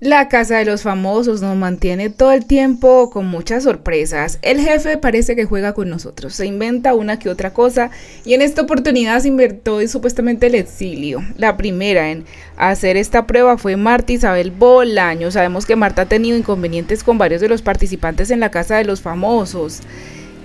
La casa de los famosos nos mantiene todo el tiempo con muchas sorpresas. El jefe parece que juega con nosotros, se inventa una que otra cosa y en esta oportunidad se inventó supuestamente el exilio. La primera en hacer esta prueba fue Marta Isabel Bolaño. Sabemos que Marta ha tenido inconvenientes con varios de los participantes en la casa de los famosos.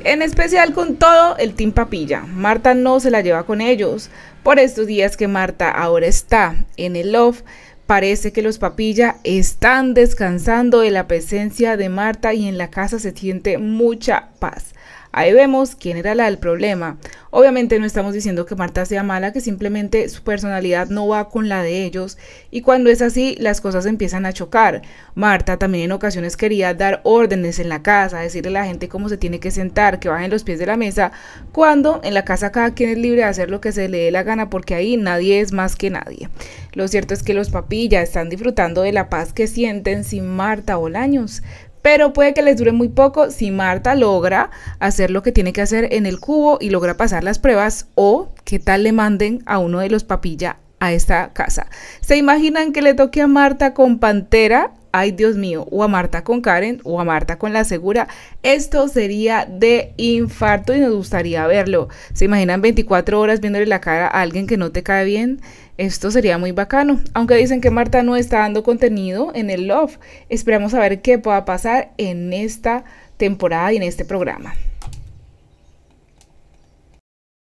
En especial con todo el Team Papilla. Marta no se la lleva con ellos. Por estos días que Marta ahora está en el Love, Parece que los papilla están descansando de la presencia de Marta y en la casa se siente mucha paz. Ahí vemos quién era la del problema. Obviamente no estamos diciendo que Marta sea mala, que simplemente su personalidad no va con la de ellos y cuando es así las cosas empiezan a chocar. Marta también en ocasiones quería dar órdenes en la casa, decirle a la gente cómo se tiene que sentar, que bajen los pies de la mesa, cuando en la casa cada quien es libre de hacer lo que se le dé la gana porque ahí nadie es más que nadie. Lo cierto es que los papillas están disfrutando de la paz que sienten sin Marta Bolaños, pero puede que les dure muy poco si Marta logra hacer lo que tiene que hacer en el cubo y logra pasar las pruebas o qué tal le manden a uno de los papilla a esta casa. ¿Se imaginan que le toque a Marta con Pantera? ay Dios mío, o a Marta con Karen o a Marta con la segura, esto sería de infarto y nos gustaría verlo. ¿Se imaginan 24 horas viéndole la cara a alguien que no te cae bien? Esto sería muy bacano. Aunque dicen que Marta no está dando contenido en el Love. Esperamos a ver qué pueda pasar en esta temporada y en este programa.